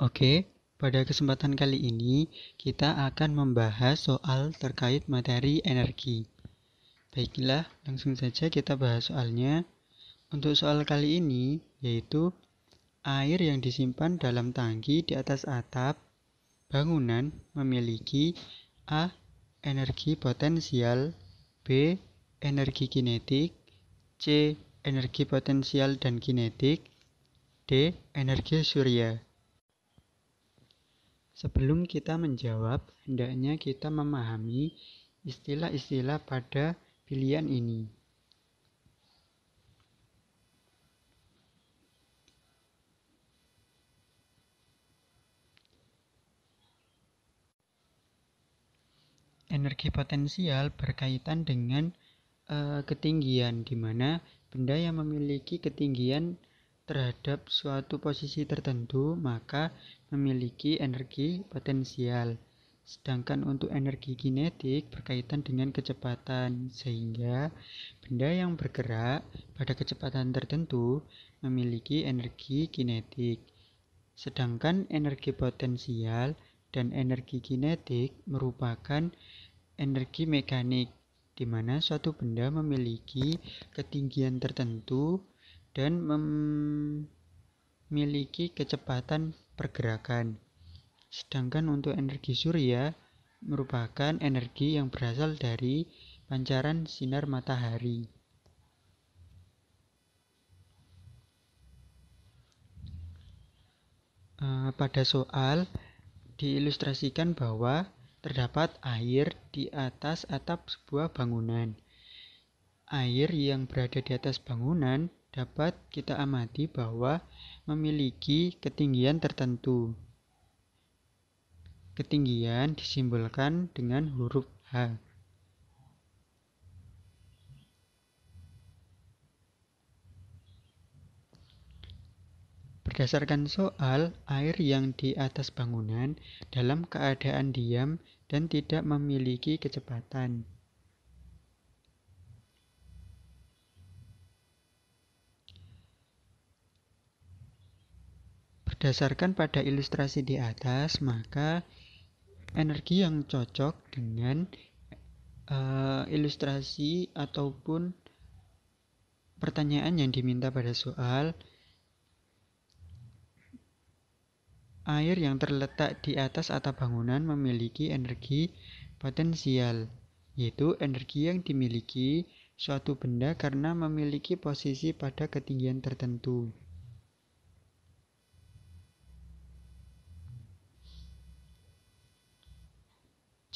Oke, pada kesempatan kali ini kita akan membahas soal terkait materi energi. Baiklah, langsung saja kita bahas soalnya. Untuk soal kali ini yaitu air yang disimpan dalam tangki di atas atap bangunan memiliki A. energi potensial, B. energi kinetik, C. energi potensial dan kinetik, D. energi surya. Sebelum kita menjawab, hendaknya kita memahami istilah-istilah pada pilihan ini. Energi potensial berkaitan dengan uh, ketinggian, di mana benda yang memiliki ketinggian terhadap suatu posisi tertentu, maka memiliki energi potensial. Sedangkan untuk energi kinetik berkaitan dengan kecepatan, sehingga benda yang bergerak pada kecepatan tertentu memiliki energi kinetik. Sedangkan energi potensial dan energi kinetik merupakan energi mekanik, di mana suatu benda memiliki ketinggian tertentu dan memiliki kecepatan pergerakan. Sedangkan untuk energi surya merupakan energi yang berasal dari pancaran sinar matahari. Eh, pada soal diilustrasikan bahwa terdapat air di atas atap sebuah bangunan. Air yang berada di atas bangunan dapat kita amati bahwa memiliki ketinggian tertentu. Ketinggian disimbolkan dengan huruf H. Berdasarkan soal, air yang di atas bangunan dalam keadaan diam dan tidak memiliki kecepatan. Berdasarkan pada ilustrasi di atas, maka energi yang cocok dengan uh, ilustrasi ataupun pertanyaan yang diminta pada soal air yang terletak di atas atap bangunan memiliki energi potensial yaitu energi yang dimiliki suatu benda karena memiliki posisi pada ketinggian tertentu.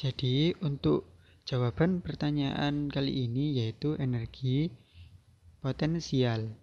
Jadi untuk jawaban pertanyaan kali ini yaitu energi potensial.